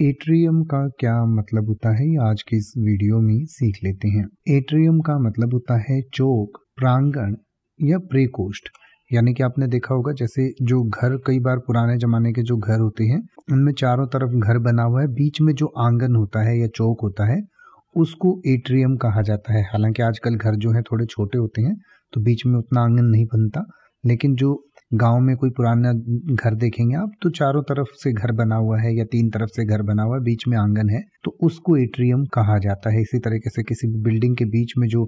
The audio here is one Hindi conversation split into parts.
एट्रियम का क्या मतलब होता है आज के इस वीडियो में सीख लेते हैं एट्रियम का मतलब होता है चौक प्रांगण या प्रेकोष्ठ यानी कि आपने देखा होगा जैसे जो घर कई बार पुराने जमाने के जो घर होते हैं उनमें चारों तरफ घर बना हुआ है बीच में जो आंगन होता है या चौक होता है उसको एट्रियम कहा जाता है हालांकि आजकल घर जो है थोड़े छोटे होते हैं तो बीच में उतना आंगन नहीं बनता लेकिन जो गांव में कोई पुराना घर देखेंगे आप तो चारों तरफ से घर बना हुआ है या तीन तरफ से घर बना हुआ है बीच में आंगन है तो उसको एट्रियम कहा जाता है इसी तरीके से किसी भी बिल्डिंग के बीच में जो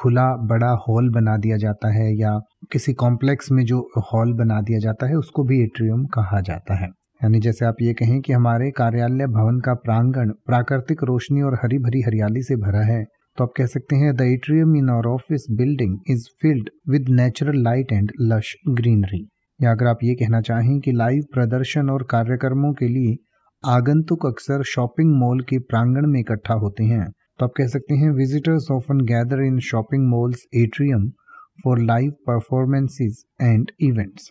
खुला बड़ा हॉल बना दिया जाता है या किसी कॉम्प्लेक्स में जो हॉल बना दिया जाता है उसको भी एट्रियम कहा जाता है यानी जैसे आप ये कहें कि हमारे कार्यालय भवन का प्रांगण प्राकृतिक रोशनी और हरी भरी हरियाली से भरा है तो आप कह सकते हैं the atrium in our office building is filled with natural light and lush greenery या अगर आप ये कहना चाहें कि लाइव प्रदर्शन और कार्यक्रमों के लिए आगंतुक अक्सर शॉपिंग मॉल के प्रांगण में इकट्ठा होते हैं तो आप कह सकते हैं visitors often gather in shopping malls atrium for live performances and events